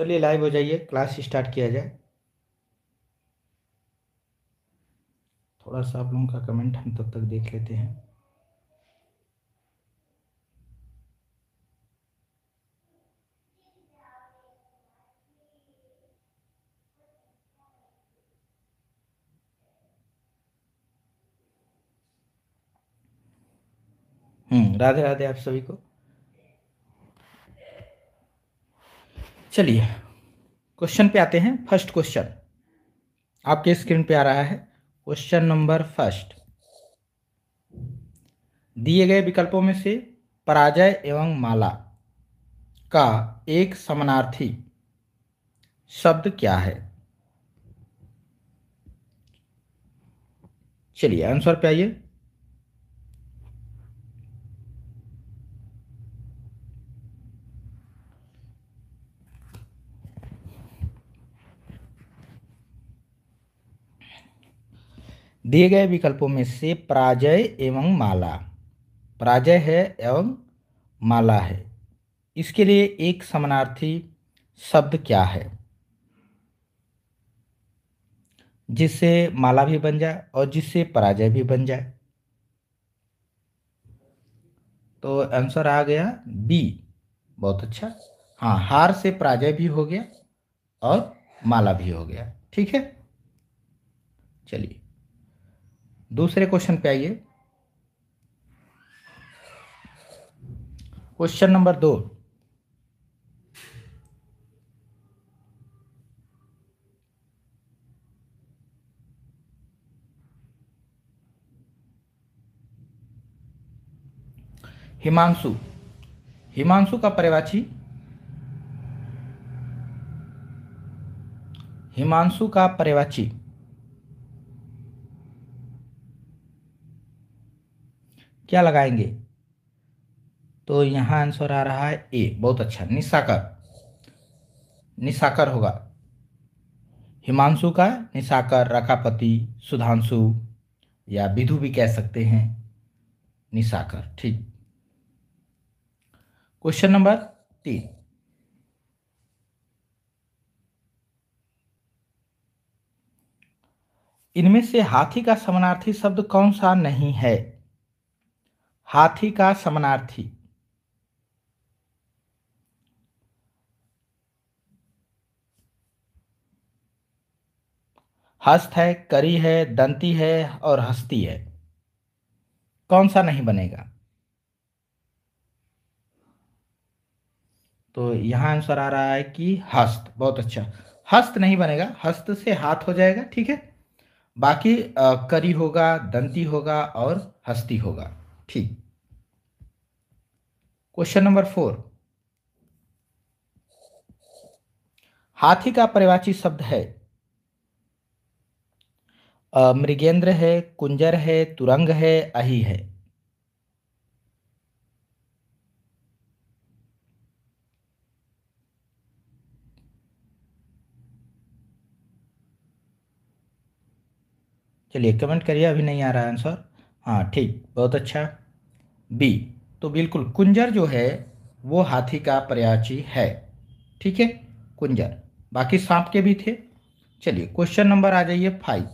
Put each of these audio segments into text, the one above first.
चलिए लाइव हो जाइए क्लास स्टार्ट किया जाए थोड़ा सा आप लोगों का कमेंट हम तब तक देख लेते हैं हम्म, राधे राधे आप सभी को चलिए क्वेश्चन पे आते हैं फर्स्ट क्वेश्चन आपके स्क्रीन पे आ रहा है क्वेश्चन नंबर फर्स्ट दिए गए विकल्पों में से पराजय एवं माला का एक समानार्थी शब्द क्या है चलिए आंसर पे आइए दिए गए विकल्पों में से पराजय एवं माला पराजय है एवं माला है इसके लिए एक समानार्थी शब्द क्या है जिससे माला भी बन जाए और जिससे पराजय भी बन जाए तो आंसर आ गया बी बहुत अच्छा हाँ हार से पराजय भी हो गया और माला भी हो गया ठीक है चलिए दूसरे क्वेश्चन पे आइए क्वेश्चन नंबर दो हिमांशु हिमांशु का परिवाची हिमांशु का परिवाची क्या लगाएंगे तो यहाँ आंसर आ रहा है ए बहुत अच्छा निशाकर निशाकर होगा हिमांशु का निशाकर रखापति सुधांशु या विधु भी कह सकते हैं निशाकर ठीक क्वेश्चन नंबर तीन इनमें से हाथी का समानार्थी शब्द कौन सा नहीं है हाथी का समानार्थी हस्त है करी है दंती है और हस्ती है कौन सा नहीं बनेगा तो यहां आंसर आ रहा है कि हस्त बहुत अच्छा हस्त नहीं बनेगा हस्त से हाथ हो जाएगा ठीक है बाकी करी होगा दंती होगा और हस्ती होगा ठीक क्वेश्चन नंबर फोर हाथी का परिवाची शब्द है मृगेंद्र है कुंजर है तुरंग है अही है चलिए कमेंट करिए अभी नहीं आ रहा आंसर हाँ ठीक बहुत अच्छा बी तो बिल्कुल कुंजर जो है वो हाथी का पर्याची है ठीक है कुंजर बाकी सांप के भी थे चलिए क्वेश्चन नंबर आ जाइए फाइव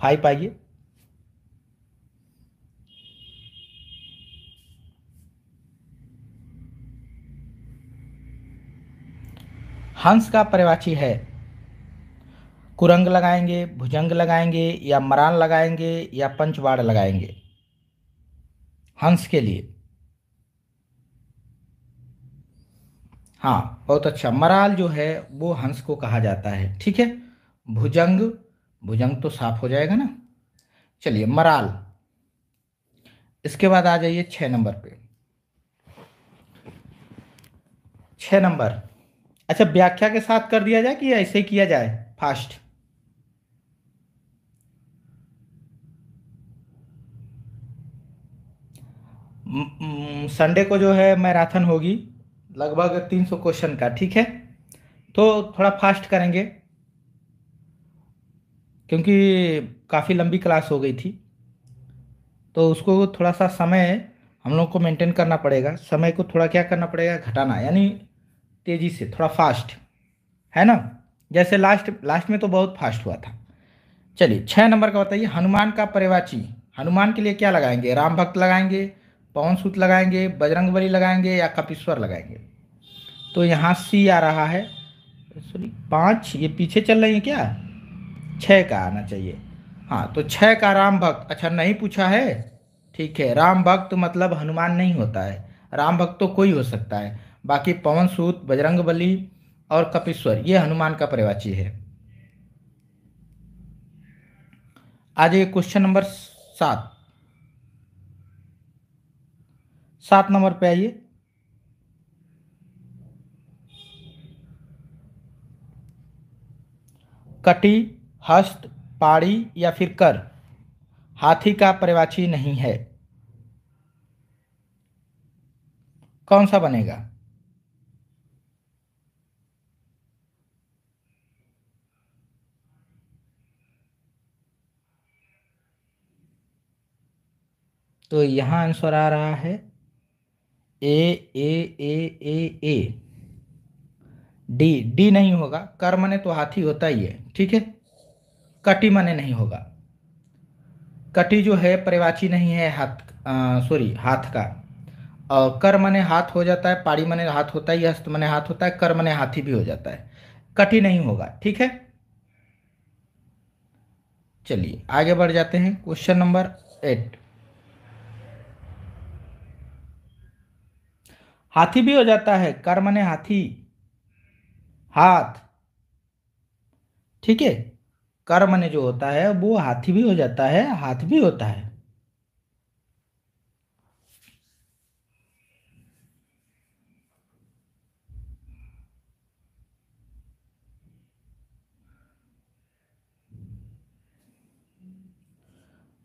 फाइव आइए हंस का पर्याची है कुरंग लगाएंगे भुजंग लगाएंगे या मरान लगाएंगे या पंचवाड़ लगाएंगे हंस के लिए हाँ बहुत अच्छा मराल जो है वो हंस को कहा जाता है ठीक है भुजंग भुजंग तो साफ हो जाएगा ना चलिए मराल इसके बाद आ जाइए छ नंबर पे छ नंबर अच्छा व्याख्या के साथ कर दिया जाए कि ऐसे किया जाए फास्ट संडे को जो है मैराथन होगी लगभग तीन सौ क्वेश्चन का ठीक है तो थोड़ा फास्ट करेंगे क्योंकि काफ़ी लंबी क्लास हो गई थी तो उसको थोड़ा सा समय हम लोग को मेंटेन करना पड़ेगा समय को थोड़ा क्या करना पड़ेगा घटाना यानी तेज़ी से थोड़ा फास्ट है ना जैसे लास्ट लास्ट में तो बहुत फास्ट हुआ था चलिए छः नंबर का बताइए हनुमान का परिवाची हनुमान के लिए क्या लगाएंगे राम भक्त लगाएंगे पवन सूत लगाएंगे बजरंग बली लगाएंगे या कपिश्वर लगाएंगे तो यहाँ सी आ रहा है सॉरी पाँच ये पीछे चल रही है क्या छः का आना चाहिए हाँ तो छः का राम भक्त अच्छा नहीं पूछा है ठीक है राम भक्त मतलब हनुमान नहीं होता है राम भक्त तो कोई हो सकता है बाकी पवन सूत बजरंग बली और कपिश्वर ये हनुमान का परिवाची है आज ये क्वेश्चन नंबर सात सात नंबर पे आइए कटी हस्त पाड़ी या फिर कर हाथी का परिवाची नहीं है कौन सा बनेगा तो यहां आंसर आ रहा है ए ए ए ए ए डी डी नहीं होगा कर मने तो हाथी होता ही है ठीक है कटी मने नहीं होगा कटी जो है परिवाची नहीं है हाथ सॉरी हाथ का और कर मने हाथ हो जाता है पाड़ी मने हाथ होता है हस्त मने हाथ होता है कर मने हाथी भी हो जाता है कटी नहीं होगा ठीक है चलिए आगे बढ़ जाते हैं क्वेश्चन नंबर एट हाथी भी हो जाता है कर मने हाथी हाथ ठीक है कर मने जो होता है वो हाथी भी हो जाता है हाथ भी होता है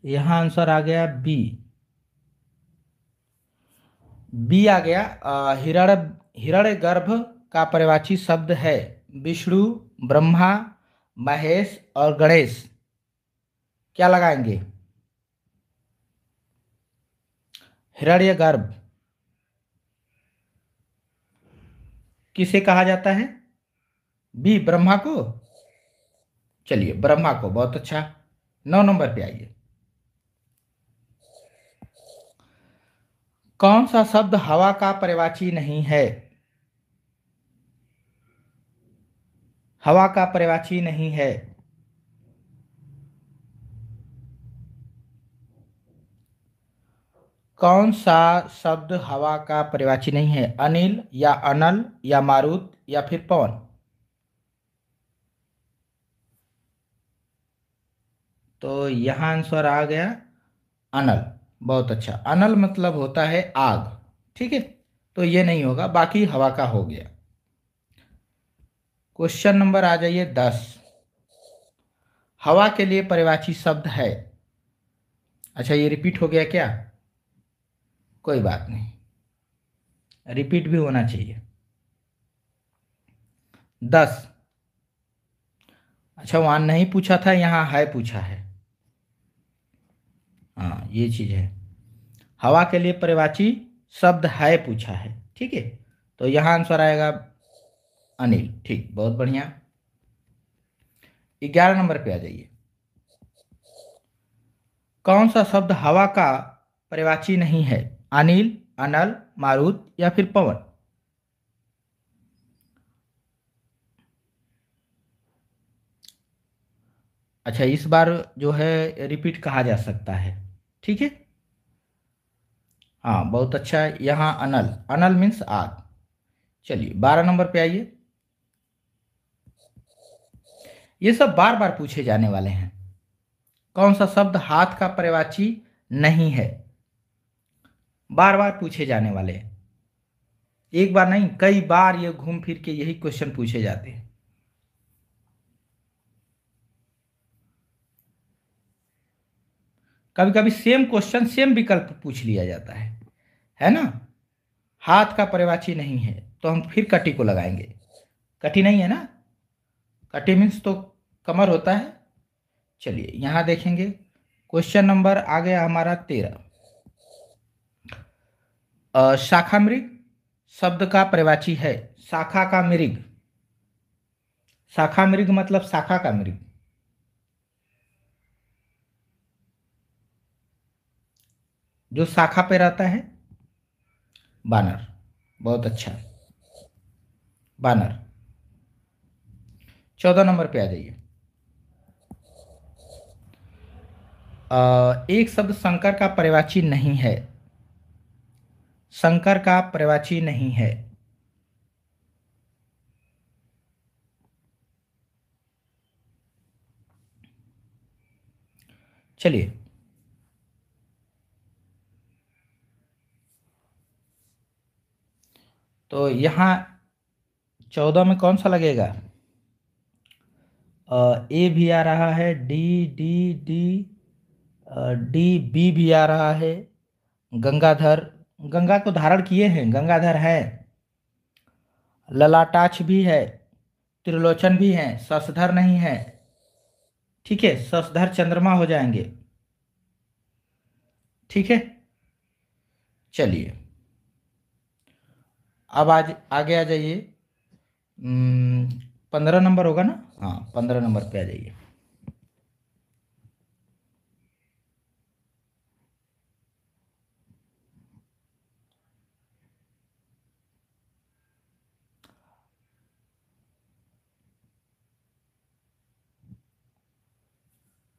यहां आंसर आ गया बी बी आ गया हिरण हिरण गर्भ का परिवाची शब्द है विष्णु ब्रह्मा महेश और गणेश क्या लगाएंगे हिरण्य गर्भ किसे कहा जाता है बी ब्रह्मा को चलिए ब्रह्मा को बहुत अच्छा नौ नंबर पे आइए कौन सा शब्द हवा का परिवाची नहीं है हवा का परिवाची नहीं है कौन सा शब्द हवा का परिवाची नहीं है अनिल या अनल या मारुत या फिर पवन तो यहां आंसर आ गया अनल बहुत अच्छा अनल मतलब होता है आग ठीक है तो ये नहीं होगा बाकी हवा का हो गया क्वेश्चन नंबर आ जाइए दस हवा के लिए परिवाची शब्द है अच्छा ये रिपीट हो गया क्या कोई बात नहीं रिपीट भी होना चाहिए दस अच्छा वहां नहीं पूछा था यहां है पूछा है हाँ ये चीज़ है हवा के लिए परिवाची शब्द है पूछा है ठीक है तो यहाँ आंसर आएगा अनिल ठीक बहुत बढ़िया ग्यारह नंबर पे आ जाइए कौन सा शब्द हवा का परिवाची नहीं है अनिल अनल मारुत या फिर पवन अच्छा इस बार जो है रिपीट कहा जा सकता है ठीक है हाँ बहुत अच्छा है यहाँ अनल अनल मीन्स आग चलिए बारह नंबर पे आइए ये सब बार बार पूछे जाने वाले हैं कौन सा शब्द हाथ का परिवाची नहीं है बार बार पूछे जाने वाले हैं एक बार नहीं कई बार ये घूम फिर के यही क्वेश्चन पूछे जाते हैं कभी कभी सेम क्वेश्चन सेम विकल्प पूछ लिया जाता है है ना हाथ का परिवाची नहीं है तो हम फिर कटी को लगाएंगे कटी नहीं है ना कटी मीन्स तो कमर होता है चलिए यहाँ देखेंगे क्वेश्चन नंबर आ गया हमारा तेरह शाखा मृग शब्द का परिवाची है शाखा का मृग शाखा मृग मतलब शाखा का मृग जो शाखा पे रहता है बानर बहुत अच्छा बानर चौदह नंबर पे आ जाइए एक शब्द शंकर का परिवाची नहीं है शंकर का परिवाची नहीं है चलिए तो यहाँ चौदह में कौन सा लगेगा ए भी आ रहा है D D D D B भी आ रहा है गंगाधर गंगा को धारण किए हैं गंगाधर है ललाटाच भी है त्रिलोचन भी हैं ससधर नहीं है ठीक है ससधर चंद्रमा हो जाएंगे ठीक है चलिए अब आज आगे आ जाइए हम्म, पंद्रह नंबर होगा ना हाँ पंद्रह नंबर पे आ जाइए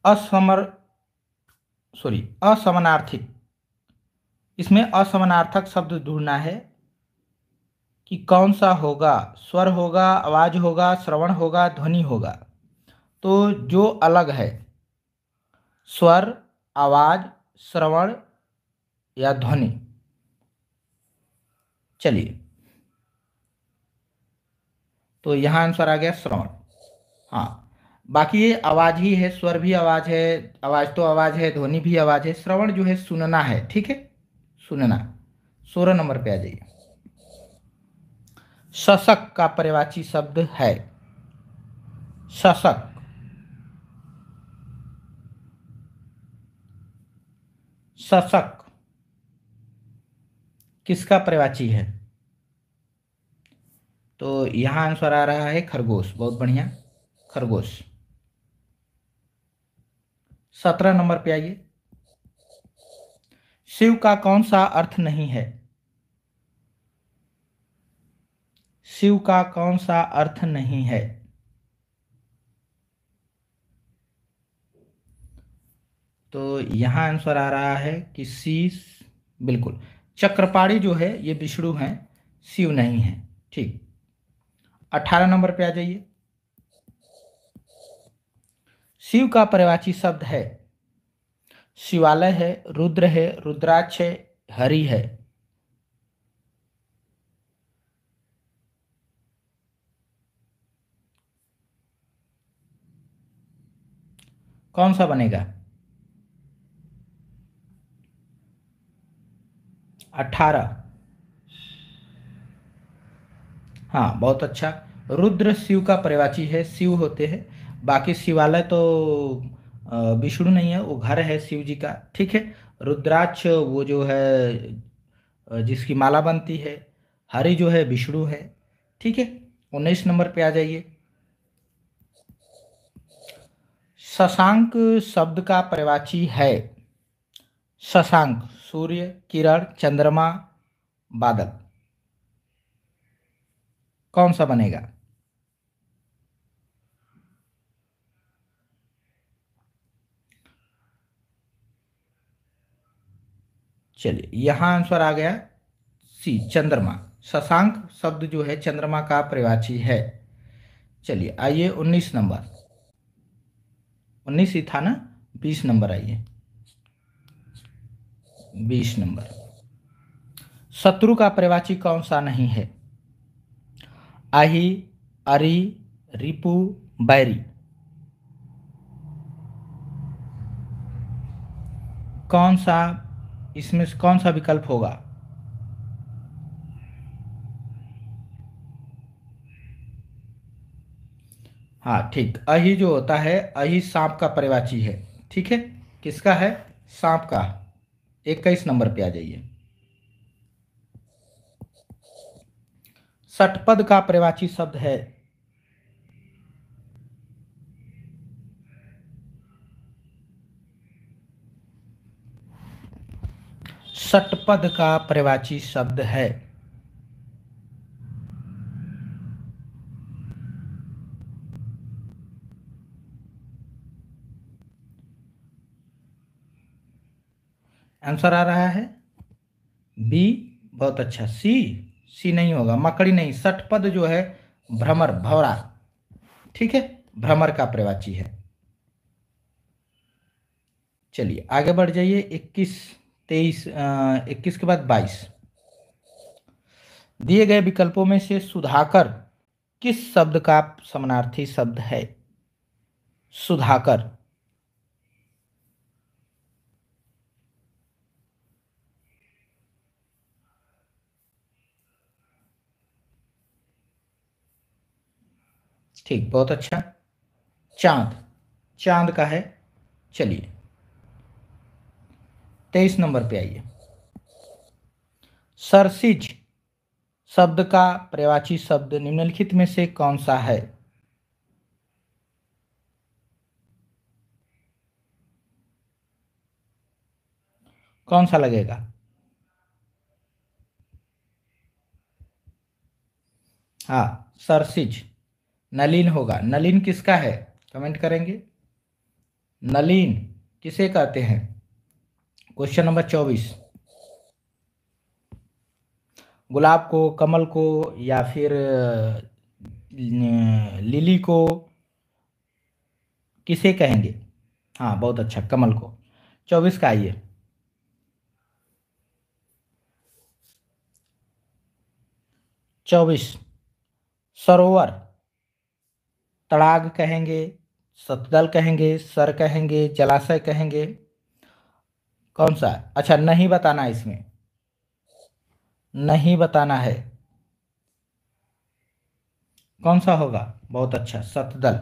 असमर सॉरी असमानार्थिक इसमें असमानार्थक शब्द ढूंढना है कि कौन सा होगा स्वर होगा आवाज़ होगा श्रवण होगा ध्वनि होगा तो जो अलग है स्वर आवाज़ श्रवण या ध्वनि चलिए तो यहाँ आंसर आ गया श्रवण हाँ बाकी ये आवाज़ ही है स्वर भी आवाज़ है आवाज़ तो आवाज़ है ध्वनि भी आवाज़ है श्रवण जो है सुनना है ठीक है सुनना सोलह नंबर पे आ जाइए शशक का परिवाची शब्द है शशक शशक किसका परिवाची है तो यहां आंसर आ रहा है खरगोश बहुत बढ़िया खरगोश सत्रह नंबर पे आइए शिव का कौन सा अर्थ नहीं है शिव का कौन सा अर्थ नहीं है तो यहां आंसर आ रहा है कि शीश बिल्कुल चक्रपाड़ी जो है ये विष्णु है शिव नहीं है ठीक अठारह नंबर पे आ जाइए शिव का परिवाची शब्द है शिवालय है रुद्र है रुद्राक्ष है हरि है कौन सा बनेगा अठारह हाँ बहुत अच्छा रुद्र शिव का परिवाची है शिव होते हैं बाकी शिवालय तो विष्णु नहीं है वो घर है शिव जी का ठीक है रुद्राक्ष वो जो है जिसकी माला बनती है हरि जो है विष्णु है ठीक है उन्नीस नंबर पे आ जाइए शशांक शब्द का परिवाची है शशांक सूर्य किरण चंद्रमा बादल कौन सा बनेगा चलिए यहां आंसर आ गया सी चंद्रमा शशांक शब्द जो है चंद्रमा का परिवाची है चलिए आइए उन्नीस नंबर उन्नीस ही था ना बीस नंबर आइए बीस नंबर शत्रु का परिवाची कौन सा नहीं है आही अरी रिपु बैरी कौन सा इसमें कौन सा विकल्प होगा हाँ ठीक अही जो होता है अही सांप का परिवाची है ठीक है किसका है सांप का इक्कीस नंबर पे आ जाइए सटपद का परिवाची शब्द है सटपद का परिवाची शब्द है आंसर आ रहा है बी बहुत अच्छा सी सी नहीं होगा मकड़ी नहीं सठपद जो है भ्रमर भवरा ठीक है भ्रमर का प्रवाची है चलिए आगे बढ़ जाइए इक्कीस तेईस इक्कीस के बाद बाईस दिए गए विकल्पों में से सुधाकर किस शब्द का समानार्थी शब्द है सुधाकर ठीक बहुत अच्छा चांद चांद का है चलिए तेईस नंबर पे आइए सरसिज शब्द का प्रवाची शब्द निम्नलिखित में से कौन सा है कौन सा लगेगा हा सरसिज नलिन होगा नलिन किसका है कमेंट करेंगे नलिन किसे कहते हैं क्वेश्चन नंबर चौबीस गुलाब को कमल को या फिर लिली को किसे कहेंगे हाँ बहुत अच्छा कमल को चौबीस का आइए चौबीस सरोवर तड़ाग कहेंगे सतदल कहेंगे सर कहेंगे जलाशय कहेंगे कौन सा अच्छा नहीं बताना इसमें नहीं बताना है कौन सा होगा बहुत अच्छा सतदल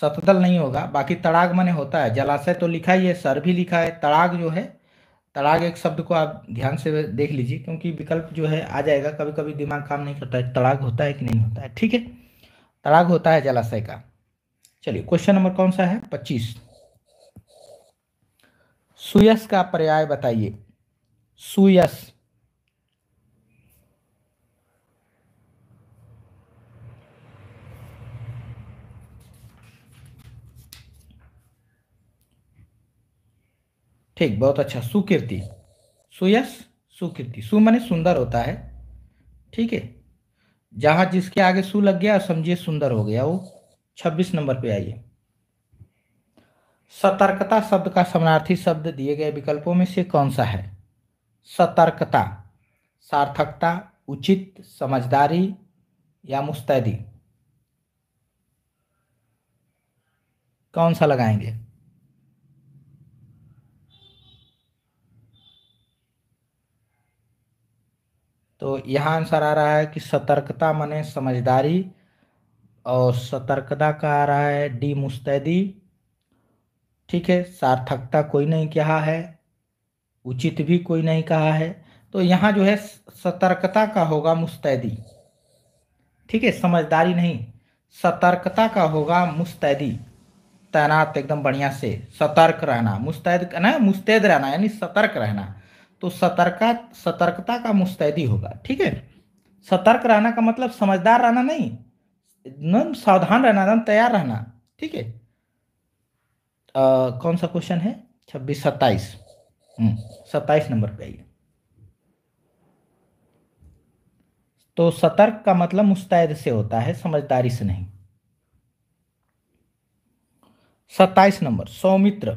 सतदल नहीं होगा बाकी तड़ाग मैंने होता है जलाशय तो लिखा ही है सर भी लिखा है तड़ाग जो है तड़ाग एक शब्द को आप ध्यान से देख लीजिए क्योंकि विकल्प जो है आ जाएगा कभी कभी दिमाग काम नहीं करता है तड़ाग होता है कि नहीं होता है ठीक है तड़ाग होता है जलाशय का चलिए क्वेश्चन नंबर कौन सा है पच्चीस सुयस का पर्याय बताइए सुयस ठीक बहुत अच्छा सुकीर्ति सुयस सुकीर्ति सु माने सुंदर होता है ठीक है जहां जिसके आगे सु लग गया समझिए सुंदर हो गया वो छब्बीस नंबर पे आइए सतर्कता शब्द का समानार्थी शब्द दिए गए विकल्पों में से कौन सा है सतर्कता सार्थकता उचित समझदारी या मुस्तैदी कौन सा लगाएंगे तो यहाँ आंसर आ रहा है कि सतर्कता माने समझदारी और सतर्कता का आ रहा है डी मुस्तैदी ठीक है सार्थकता कोई नहीं कहा है उचित भी कोई नहीं कहा है तो यहाँ जो है सतर्कता का होगा मुस्तैदी ठीक है समझदारी नहीं सतर्कता का होगा मुस्तैदी तैनात एकदम बढ़िया से सतर्क रहना मुस्तैद ना मुस्तैद रहना यानी सतर्क रहना तो सतर्का सतर्कता का मुस्तैदी होगा ठीक है सतर्क रहना का मतलब समझदार रहना नहीं एकदम सावधान रहना एकदम तैयार रहना ठीक है कौन सा क्वेश्चन है छब्बीस सत्ताईस हम्म, सत्ताईस नंबर पे आइए तो सतर्क का मतलब मुस्तैद से होता है समझदारी से नहीं सत्ताईस नंबर सौमित्र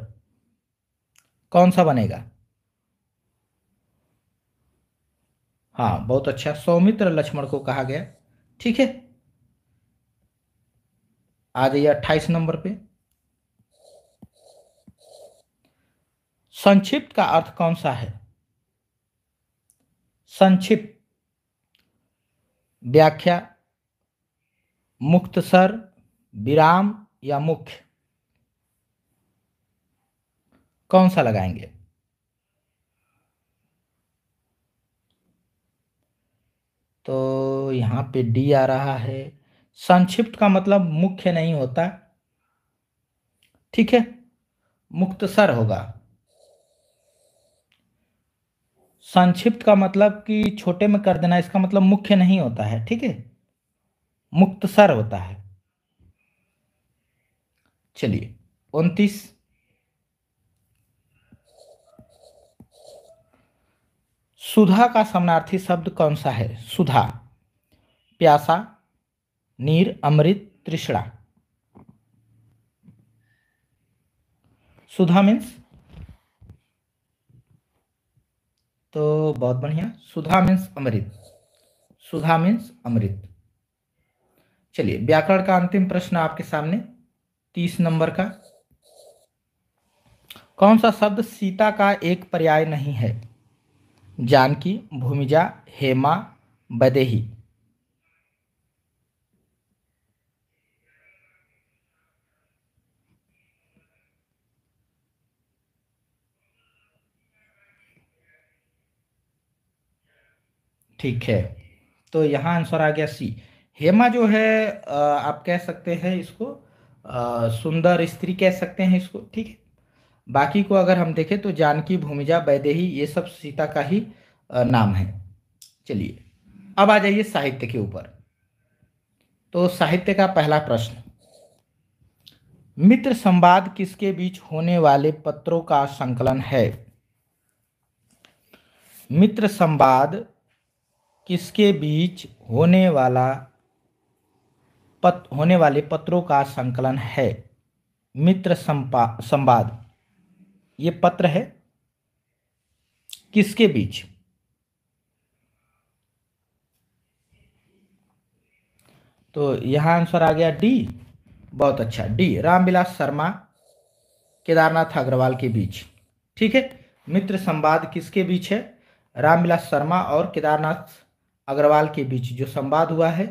कौन सा बनेगा हाँ हम्म। बहुत अच्छा सौमित्र लक्ष्मण को कहा गया ठीक है आ जाइए अट्ठाईस नंबर पे संक्षिप्त का अर्थ कौन सा है संक्षिप्त व्याख्या मुक्तसर विराम या मुख्य कौन सा लगाएंगे तो यहाँ पे डी आ रहा है संक्षिप्त का मतलब मुख्य नहीं होता ठीक है मुख्तसर होगा संक्षिप्त का मतलब कि छोटे में कर देना इसका मतलब मुख्य नहीं होता है ठीक है मुख्तसर होता है चलिए उनतीस सुधा का समानार्थी शब्द कौन सा है सुधा प्यासा नीर अमृत तृष्णा सुधा मीन्स तो बहुत बढ़िया सुधा मीन्स अमृत सुधा मीन्स अमृत चलिए व्याकरण का अंतिम प्रश्न आपके सामने तीस नंबर का कौन सा शब्द सीता का एक पर्याय नहीं है जानकी भूमिजा हेमा बदेही ठीक है तो यहाँ आंसर आ गया सी हेमा जो है आप कह सकते हैं इसको सुंदर स्त्री कह सकते हैं इसको ठीक है बाकी को अगर हम देखें तो जानकी भूमिजा वैदेही ये सब सीता का ही नाम है चलिए अब आ जाइए साहित्य के ऊपर तो साहित्य का पहला प्रश्न मित्र संवाद किसके बीच होने वाले पत्रों का संकलन है मित्र संवाद किसके बीच होने वाला पत होने वाले पत्रों का संकलन है मित्र संवाद ये पत्र है किसके बीच तो यहां आंसर आ गया डी बहुत अच्छा डी रामविलास शर्मा केदारनाथ अग्रवाल के बीच ठीक है मित्र संवाद किसके बीच है रामविलास शर्मा और केदारनाथ अग्रवाल के बीच जो संवाद हुआ है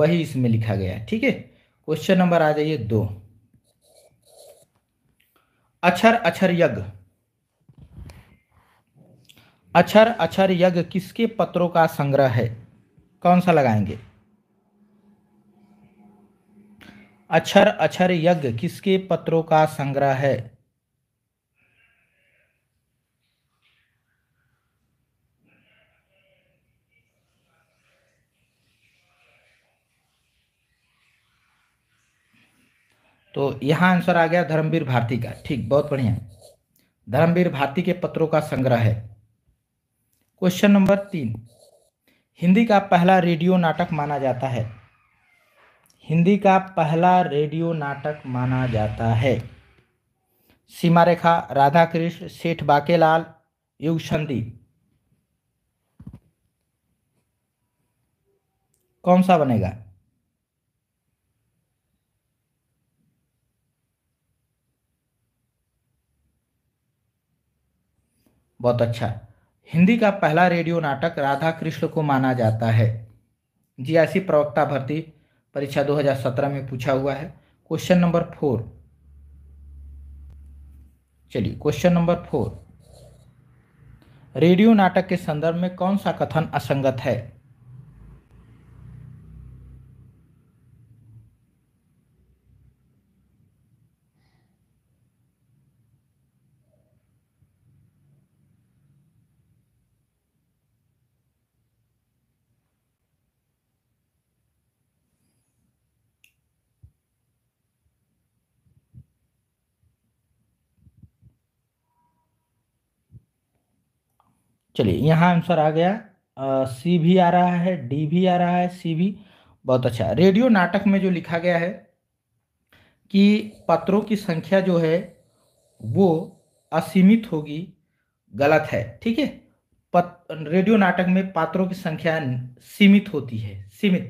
वही इसमें लिखा गया है ठीक है क्वेश्चन नंबर आ जाइए दो अक्षर अक्षर यज्ञ अक्षर अक्षर यज्ञ किसके पत्रों का संग्रह है कौन सा लगाएंगे अक्षर अक्षर यज्ञ किसके पत्रों का संग्रह है तो यहाँ आंसर आ गया धर्मवीर भारती का ठीक बहुत बढ़िया धर्मवीर भारती के पत्रों का संग्रह है क्वेश्चन नंबर तीन हिंदी का पहला रेडियो नाटक माना जाता है हिंदी का पहला रेडियो नाटक माना जाता है सीमा रेखा राधा कृष्ण सेठ बाकेलाल युग संधि कौन सा बनेगा बहुत अच्छा हिंदी का पहला रेडियो नाटक राधा कृष्ण को माना जाता है जी ऐसी प्रवक्ता भर्ती परीक्षा 2017 में पूछा हुआ है क्वेश्चन नंबर फोर चलिए क्वेश्चन नंबर फोर रेडियो नाटक के संदर्भ में कौन सा कथन असंगत है चलिए यहाँ आंसर आ गया आ, सी भी आ रहा है डी भी आ रहा है सी भी बहुत अच्छा रेडियो नाटक में जो लिखा गया है कि पत्रों की संख्या जो है वो असीमित होगी गलत है ठीक है पत रेडियो नाटक में पात्रों की संख्या सीमित होती है सीमित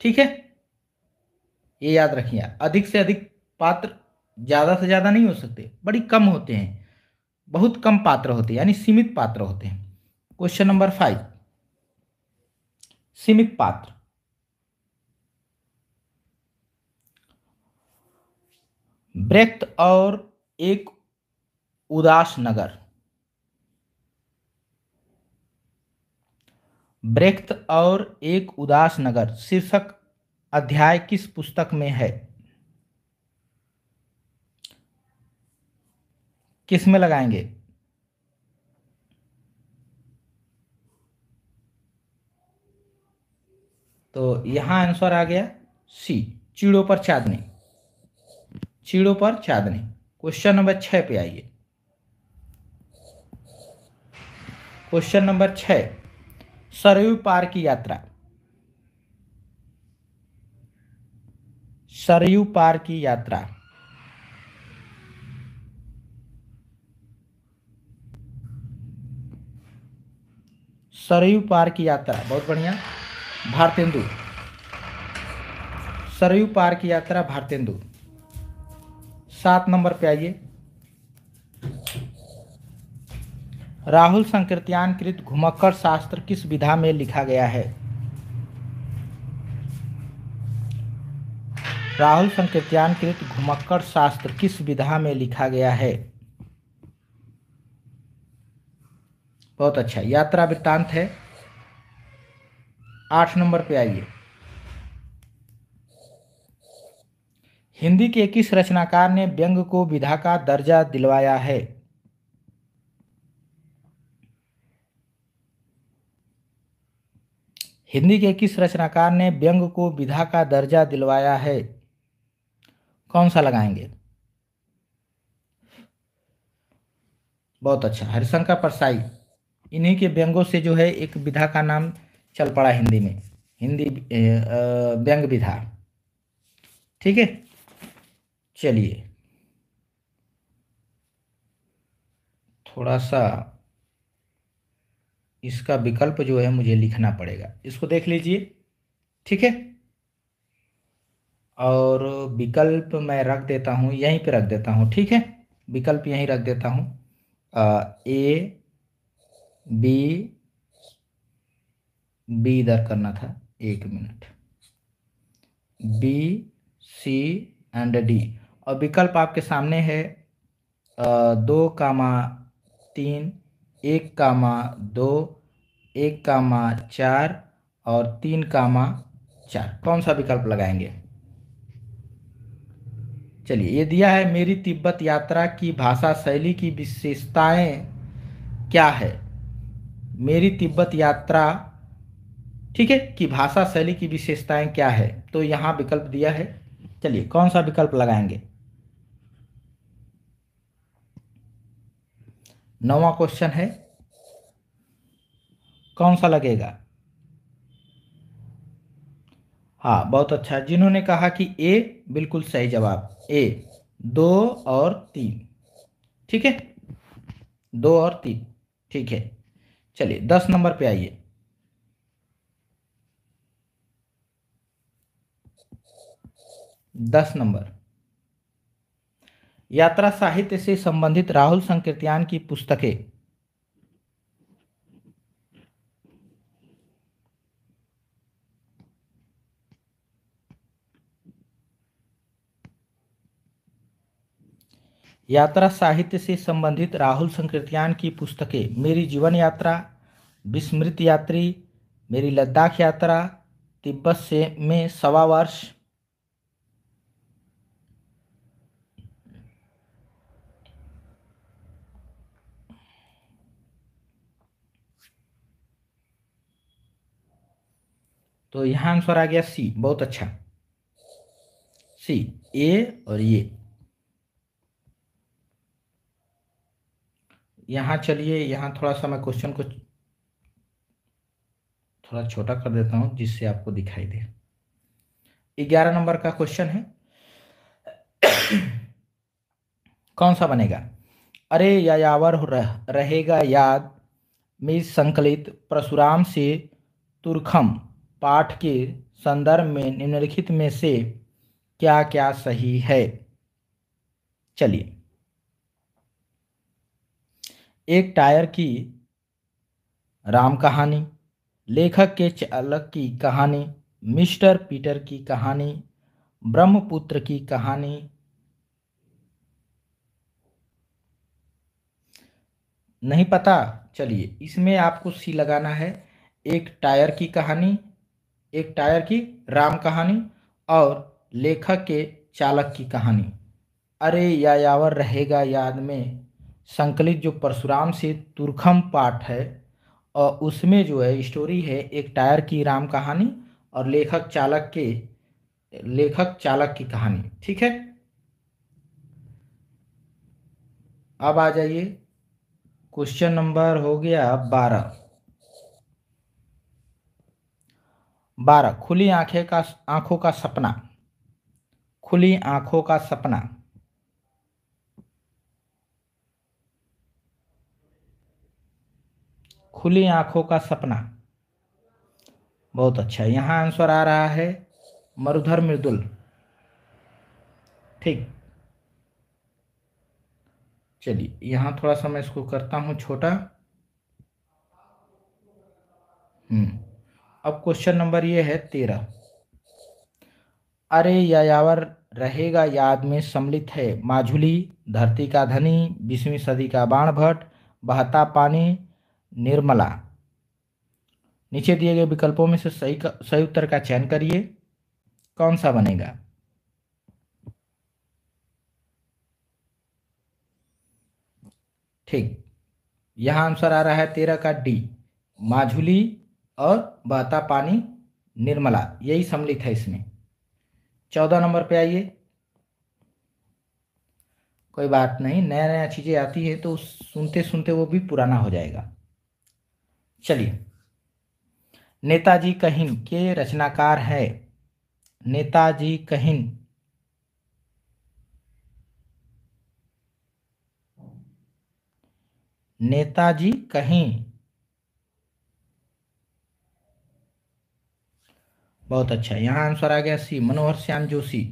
ठीक है ये याद रखिए अधिक से अधिक पात्र ज़्यादा से ज़्यादा नहीं हो सकते बड़ी कम होते हैं बहुत कम पात्र होते हैं यानी सीमित पात्र होते हैं क्वेश्चन नंबर फाइव सीमित पात्र ब्रेक्त और एक उदास नगर ब्रेक्त और एक उदास नगर शीर्षक अध्याय किस पुस्तक में है किस में लगाएंगे तो यहां आंसर आ गया सी चीड़ों पर चांदनी चीड़ों पर चांदनी क्वेश्चन नंबर छह पे आइए क्वेश्चन नंबर छह सरयू पार की यात्रा सरयू पार की यात्रा सरयू पार की यात्रा बहुत बढ़िया भारतेंदु सरयू पार की यात्रा भारतेंदु सात नंबर पे आइए राहुल संकीर्त्यान कृत घुमक्कर शास्त्र किस विधा में लिखा गया है राहुल संकीर्त्यान कृत घुमक्कर शास्त्र किस विधा में लिखा गया है बहुत अच्छा यात्रा वृत्तांत है आठ नंबर पे आइए हिंदी के किस रचनाकार ने व्यंग को विधा का दर्जा दिलवाया है हिंदी के किस रचनाकार ने व्यंग को विधा का दर्जा दिलवाया है कौन सा लगाएंगे बहुत अच्छा हरिशंकर परसाई इन्हीं के व्यंगों से जो है एक विधा का नाम चल पड़ा हिंदी में हिंदी व्यंग विधा ठीक है चलिए थोड़ा सा इसका विकल्प जो है मुझे लिखना पड़ेगा इसको देख लीजिए ठीक है और विकल्प मैं रख देता हूँ यहीं पे रख देता हूँ ठीक है विकल्प यहीं रख देता हूँ ए बी बी इधर करना था एक minute B C and D और विकल्प आपके सामने है दो कामा तीन एक कामा दो एक कामा चार और तीन कामा चार कौन सा विकल्प लगाएंगे चलिए ये दिया है मेरी तिब्बत यात्रा की भाषा शैली की विशेषताएं क्या है मेरी तिब्बत यात्रा ठीक है कि भाषा शैली की विशेषताएं क्या है तो यहां विकल्प दिया है चलिए कौन सा विकल्प लगाएंगे नवा क्वेश्चन है कौन सा लगेगा हाँ बहुत अच्छा जिन्होंने कहा कि ए बिल्कुल सही जवाब ए दो और तीन ठीक है दो और तीन ठीक है चलिए दस नंबर पे आइए दस नंबर यात्रा साहित्य से संबंधित राहुल संकीर्तियान की पुस्तकें यात्रा साहित्य से संबंधित राहुल संकृतियान की पुस्तकें मेरी जीवन यात्रा विस्मृत यात्री मेरी लद्दाख यात्रा तिब्बत से में सवा वर्ष तो यहां आंसर आ गया सी बहुत अच्छा सी ए और ये यहाँ चलिए यहाँ थोड़ा सा मैं क्वेश्चन को थोड़ा छोटा कर देता हूँ जिससे आपको दिखाई दे ग्यारह नंबर का क्वेश्चन है कौन सा बनेगा अरे यावर रह, रहेगा याद में संकलित परशुराम से तुर्खम पाठ के संदर्भ में निम्नलिखित में से क्या क्या सही है चलिए एक टायर की राम कहानी लेखक के चालक की कहानी मिस्टर पीटर की कहानी ब्रह्मपुत्र की कहानी नहीं पता चलिए इसमें आपको सी लगाना है एक टायर की कहानी एक टायर की राम कहानी और लेखक के चालक की कहानी अरे यावर रहेगा याद में संकलित जो परशुराम से तुरखम पाठ है और उसमें जो है स्टोरी है एक टायर की राम कहानी और लेखक चालक के लेखक चालक की कहानी ठीक है अब आ जाइए क्वेश्चन नंबर हो गया बारह बारह खुली आंखें का आंखों का सपना खुली आंखों का सपना खुली आंखों का सपना बहुत अच्छा यहाँ आंसर आ रहा है मरुधर मृदुल ठीक चलिए यहाँ थोड़ा सा मैं इसको करता हूँ छोटा हम्म। अब क्वेश्चन नंबर ये है तेरह अरे यावर रहेगा याद में सम्मिलित है माझुली धरती का धनी बीसवीं सदी का बाण भट्ट बहता पानी निर्मला नीचे दिए गए विकल्पों में से सही का सही उत्तर का चयन करिए कौन सा बनेगा ठीक यहाँ आंसर आ रहा है तेरह का डी माझुली और बहता पानी निर्मला यही सम्मिलित है इसमें चौदह नंबर पे आइए कोई बात नहीं नया नया चीज़ें आती है तो सुनते सुनते वो भी पुराना हो जाएगा चलिए नेताजी कहिन के रचनाकार है नेताजी कहिन नेताजी कहीं बहुत अच्छा यहां आंसर आ गया सी मनोहर श्याम जोशी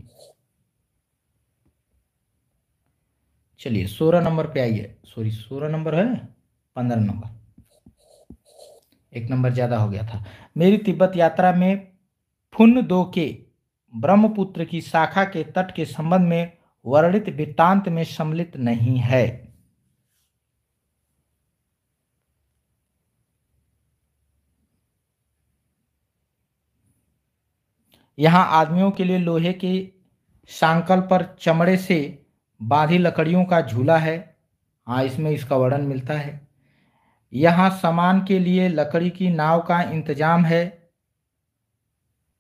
चलिए सोलह नंबर पे आइए सॉरी सोलह नंबर है पंद्रह नंबर एक नंबर ज़्यादा हो गया था मेरी तिब्बत यात्रा में फुन दो के ब्रह्मपुत्र की शाखा के तट के संबंध में वर्णित वृत्तांत में सम्मिलित नहीं है यहां आदमियों के लिए लोहे के सांकल पर चमड़े से बांधी लकड़ियों का झूला है हाँ इसमें इसका वर्णन मिलता है यहाँ सामान के लिए लकड़ी की नाव का इंतजाम है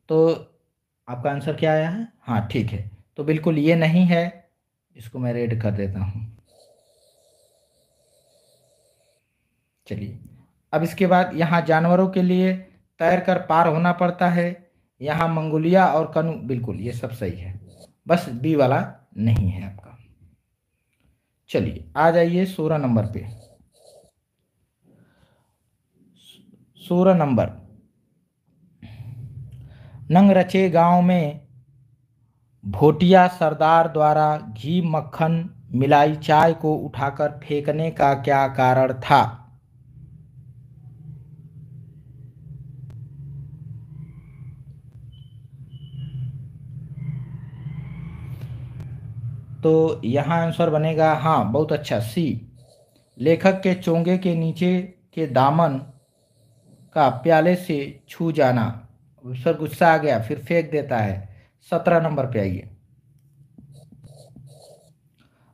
तो आपका आंसर क्या आया है हाँ ठीक है तो बिल्कुल ये नहीं है इसको मैं रेड कर देता हूँ चलिए अब इसके बाद यहाँ जानवरों के लिए तैर कर पार होना पड़ता है यहाँ मंगोलिया और कनु बिल्कुल ये सब सही है बस बी वाला नहीं है आपका चलिए आ जाइए सोलह नंबर पे सोलह नंबर नंग रचे गांव में भोटिया सरदार द्वारा घी मक्खन मिलाई चाय को उठाकर फेंकने का क्या कारण था तो यहाँ आंसर बनेगा हाँ बहुत अच्छा सी लेखक के चोंगे के नीचे के दामन का प्याले से छू जाना उस पर गुस्सा आ गया फिर फेंक देता है सत्रह नंबर पे आइए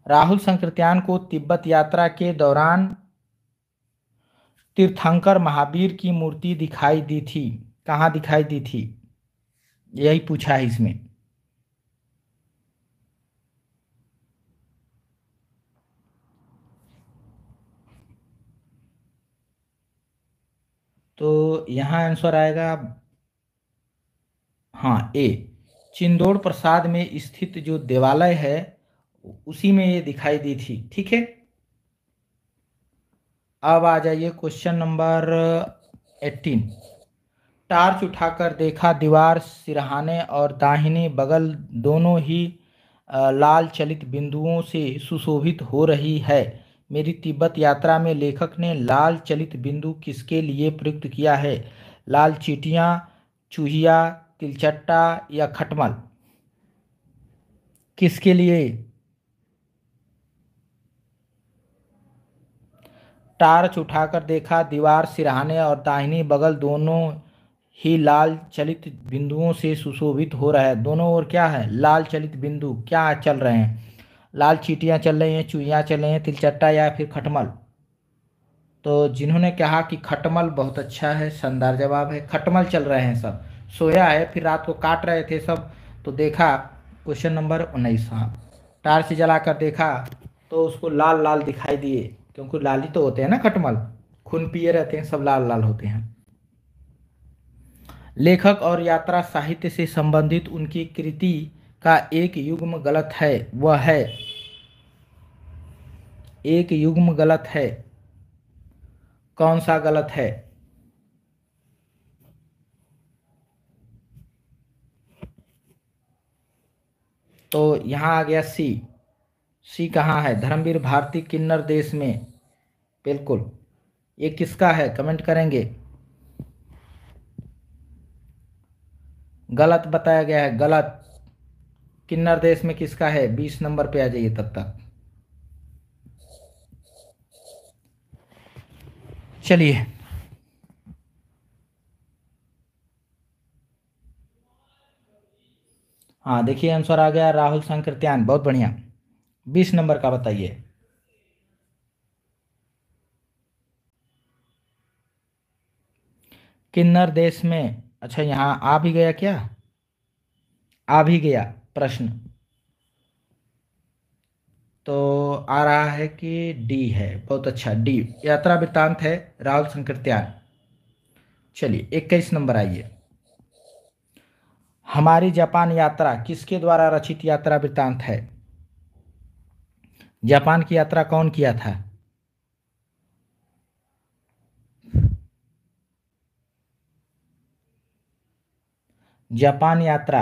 राहुल संकृत्यान को तिब्बत यात्रा के दौरान तीर्थंकर महावीर की मूर्ति दिखाई दी थी कहाँ दिखाई दी थी यही पूछा है इसमें तो यहाँ आंसर आएगा हाँ ए चिंदौड़ प्रसाद में स्थित जो देवालय है उसी में ये दिखाई दी थी ठीक है अब आ जाइए क्वेश्चन नंबर एट्टीन टार्च उठाकर देखा दीवार सिरहाने और दाहिने बगल दोनों ही लाल चलित बिंदुओं से सुशोभित हो रही है मेरी तिब्बत यात्रा में लेखक ने लाल चलित बिंदु किसके लिए प्रयुक्त किया है लाल चीटियाँ चूहिया तिलचट्टा या खटमल किसके लिए टार्च उठाकर देखा दीवार सिरहाने और दाहिनी बगल दोनों ही लाल चलित बिंदुओं से सुशोभित हो रहा है दोनों ओर क्या है लाल चलित बिंदु क्या चल रहे हैं लाल चीटियाँ चल रही हैं चूहियाँ चल रही हैं तिलचट्टा या फिर खटमल तो जिन्होंने कहा कि खटमल बहुत अच्छा है शानदार जवाब है खटमल चल रहे हैं सब सोया है फिर रात को काट रहे थे सब तो देखा क्वेश्चन नंबर उन्नीस हाँ टार से जला कर देखा तो उसको लाल लाल दिखाई दिए क्योंकि लाल ही तो होते हैं ना खटमल खून पिए रहते हैं सब लाल लाल होते हैं लेखक और यात्रा साहित्य से संबंधित उनकी कृति का एक युग्म गलत है वह है एक युग्म गलत है कौन सा गलत है तो यहाँ आ गया सी सी कहाँ है धर्मवीर भारती किन्नर देश में बिल्कुल ये किसका है कमेंट करेंगे गलत बताया गया है गलत किन्नर देश में किसका है बीस नंबर पे आ जाइए तब तक चलिए हाँ देखिए आंसर आ गया राहुल संकृत्यान बहुत बढ़िया बीस नंबर का बताइए किन्नर देश में अच्छा यहाँ आ भी गया क्या आ भी गया प्रश्न तो आ रहा है कि डी है बहुत अच्छा डी यात्रा वृत्तांत है राहुल संकृत्यान चलिए इक्कीस नंबर आइए हमारी जापान यात्रा किसके द्वारा रचित यात्रा वृत्तांत है जापान की यात्रा कौन किया था जापान यात्रा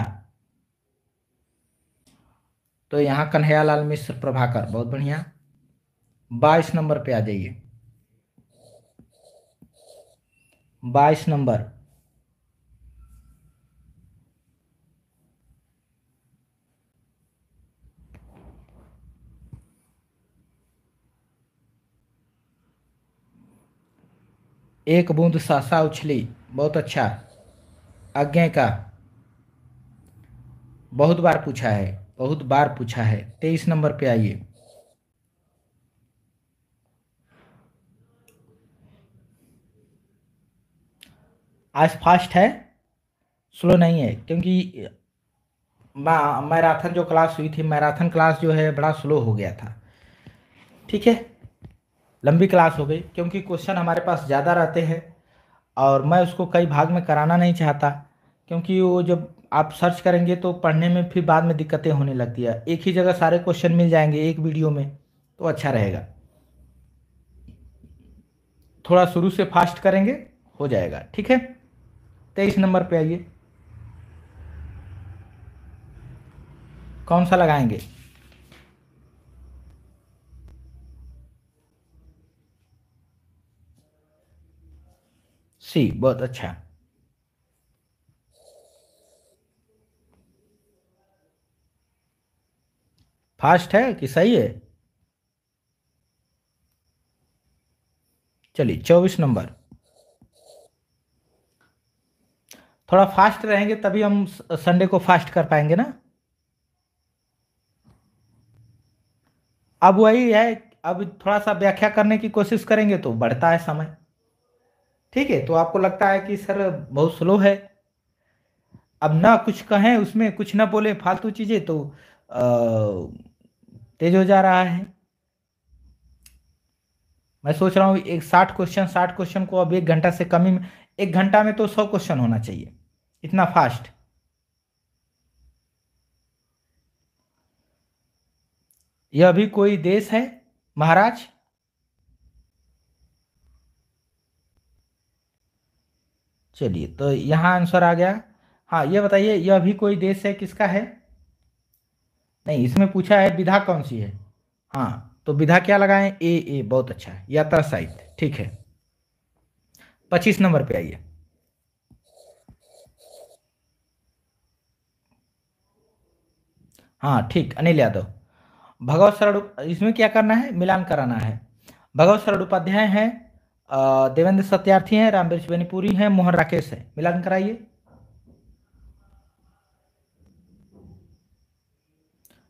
तो यहाँ कन्हैया लाल मिश्र प्रभाकर बहुत बढ़िया बाईस नंबर पे आ जाइए बाईस नंबर एक बूंद सासा उछली बहुत अच्छा आज्ञा का बहुत बार पूछा है बहुत बार पूछा है तेईस नंबर पे आइए आज फास्ट है स्लो नहीं है क्योंकि मैराथन जो क्लास हुई थी मैराथन क्लास जो है बड़ा स्लो हो गया था ठीक है लंबी क्लास हो गई क्योंकि क्वेश्चन हमारे पास ज़्यादा रहते हैं और मैं उसको कई भाग में कराना नहीं चाहता क्योंकि वो जब आप सर्च करेंगे तो पढ़ने में फिर बाद में दिक्कतें होने लगती है एक ही जगह सारे क्वेश्चन मिल जाएंगे एक वीडियो में तो अच्छा रहेगा थोड़ा शुरू से फास्ट करेंगे हो जाएगा ठीक है तेईस नंबर पे आइए कौन सा लगाएंगे सी बहुत अच्छा फास्ट है कि सही है चलिए चौबीस नंबर थोड़ा फास्ट रहेंगे तभी हम संडे को फास्ट कर पाएंगे ना अब वही है अब थोड़ा सा व्याख्या करने की कोशिश करेंगे तो बढ़ता है समय ठीक है तो आपको लगता है कि सर बहुत स्लो है अब ना कुछ कहें उसमें कुछ ना बोले फालतू चीज़ें तो आ, तेज हो जा रहा है मैं सोच रहा हूँ एक साठ क्वेश्चन साठ क्वेश्चन को अब एक घंटा से कम ही एक घंटा में तो सौ क्वेश्चन होना चाहिए इतना फास्ट यह अभी कोई देश है महाराज चलिए तो यहाँ आंसर आ गया हाँ ये बताइए यह अभी कोई देश है किसका है नहीं इसमें पूछा है विधा कौन सी है हाँ तो विधा क्या लगाएं ए ए बहुत अच्छा है यात्रा साहित्य ठीक है पच्चीस नंबर पे आइए हाँ ठीक अनिल यादव भगवत शरण इसमें क्या करना है मिलान कराना है भगवत शरण उपाध्याय है देवेंद्र सत्यार्थी हैं रामवीर बेनीपुरी हैं मोहन राकेश है मिलान कराइए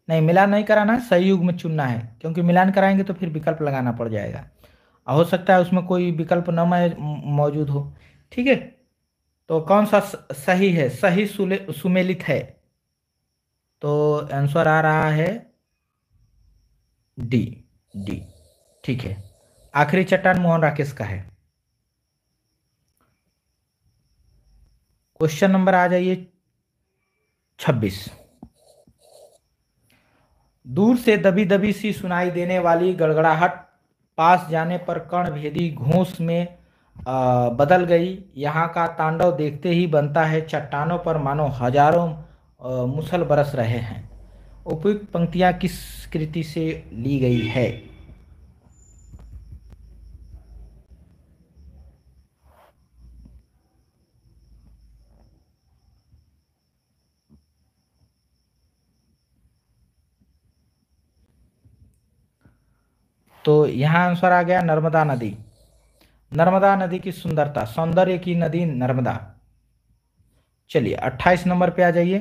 नहीं मिलान नहीं कराना है सही युग में चुनना है क्योंकि मिलान कराएंगे तो फिर विकल्प लगाना पड़ जाएगा हो सकता है उसमें कोई विकल्प न मौजूद हो ठीक है तो कौन सा सही है सही सुमेलित है तो आंसर आ रहा है डी डी ठीक है आखिरी चट्टान मोहन राकेश का है क्वेश्चन नंबर आ जाइए छब्बीस दूर से दबी दबी सी सुनाई देने वाली गड़गड़ाहट पास जाने पर कण भेदी घोस में आ, बदल गई यहाँ का तांडव देखते ही बनता है चट्टानों पर मानो हजारों मुसल बरस रहे हैं उपयुक्त पंक्तियाँ किस कृति से ली गई है तो यहाँ आंसर आ गया नर्मदा नदी नर्मदा नदी की सुंदरता सौंदर्य की नदी नर्मदा चलिए 28 नंबर पे आ जाइए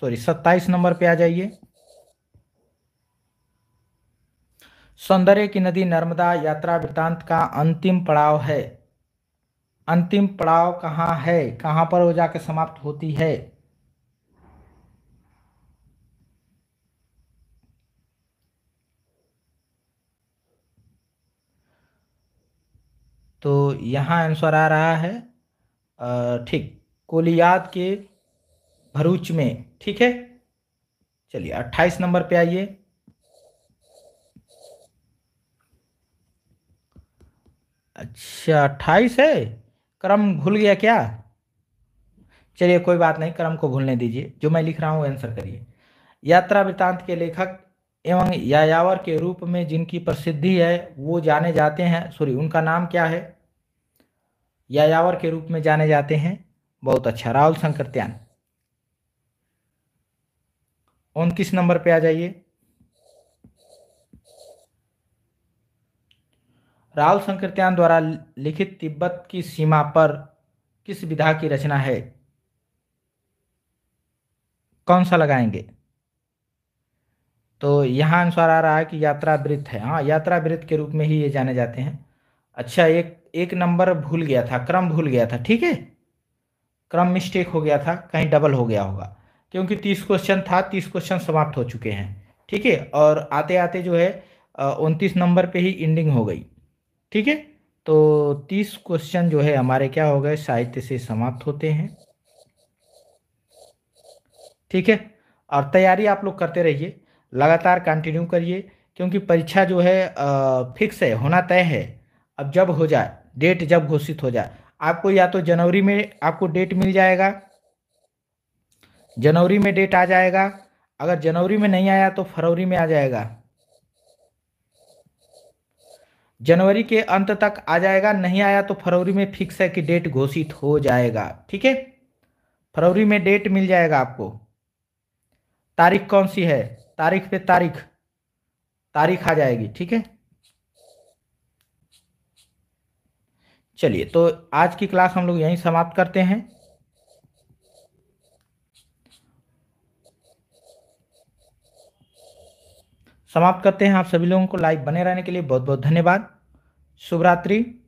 सॉरी 27 नंबर पे आ जाइए सौंदर्य की नदी नर्मदा यात्रा वृतांत का अंतिम पड़ाव है अंतिम पड़ाव कहाँ है कहाँ पर वो जाके समाप्त होती है तो यहाँ आंसर आ रहा है ठीक कोलियात के भरूच में ठीक है चलिए अट्ठाईस नंबर पे आइए अच्छा अट्ठाईस है क्रम भूल गया क्या चलिए कोई बात नहीं क्रम को भूलने दीजिए जो मैं लिख रहा हूँ आंसर करिए यात्रा वृतांत के लेखक एवं यायावर के रूप में जिनकी प्रसिद्धि है वो जाने जाते हैं सॉरी उनका नाम क्या है यायावर के रूप में जाने जाते हैं बहुत अच्छा राहुल शंकर त्यान उनतीस नंबर पे आ जाइए राहुल शंकर त्यान द्वारा लिखित तिब्बत की सीमा पर किस विधा की रचना है कौन सा लगाएंगे तो यहाँ आंसर आ रहा है कि यात्रा वृत्त है हाँ यात्रा वृत्त के रूप में ही ये जाने जाते हैं अच्छा एक एक नंबर भूल गया था क्रम भूल गया था ठीक है क्रम मिस्टेक हो गया था कहीं डबल हो गया होगा क्योंकि तीस क्वेश्चन था तीस क्वेश्चन समाप्त हो चुके हैं ठीक है और आते आते जो है उनतीस नंबर पे ही इंडिंग हो गई ठीक है तो तीस क्वेश्चन जो है हमारे क्या हो गए साहित्य से समाप्त होते हैं ठीक है और तैयारी आप लोग करते रहिए लगातार कंटिन्यू करिए क्योंकि परीक्षा जो है फिक्स है होना तय है अब जब हो जाए डेट जब घोषित हो जाए आपको या तो जनवरी में आपको डेट मिल जाएगा जनवरी में डेट आ जाएगा अगर जनवरी में नहीं आया तो फरवरी में आ जाएगा जनवरी के अंत तक आ जाएगा नहीं आया तो फरवरी में फिक्स है कि डेट घोषित हो जाएगा ठीक है फरवरी में डेट मिल जाएगा आपको तारीख कौन सी है तारीख पे तारीख तारीख आ जाएगी ठीक है चलिए तो आज की क्लास हम लोग यहीं समाप्त करते हैं समाप्त करते हैं आप सभी लोगों को लाइव बने रहने के लिए बहुत बहुत धन्यवाद शुभ रात्रि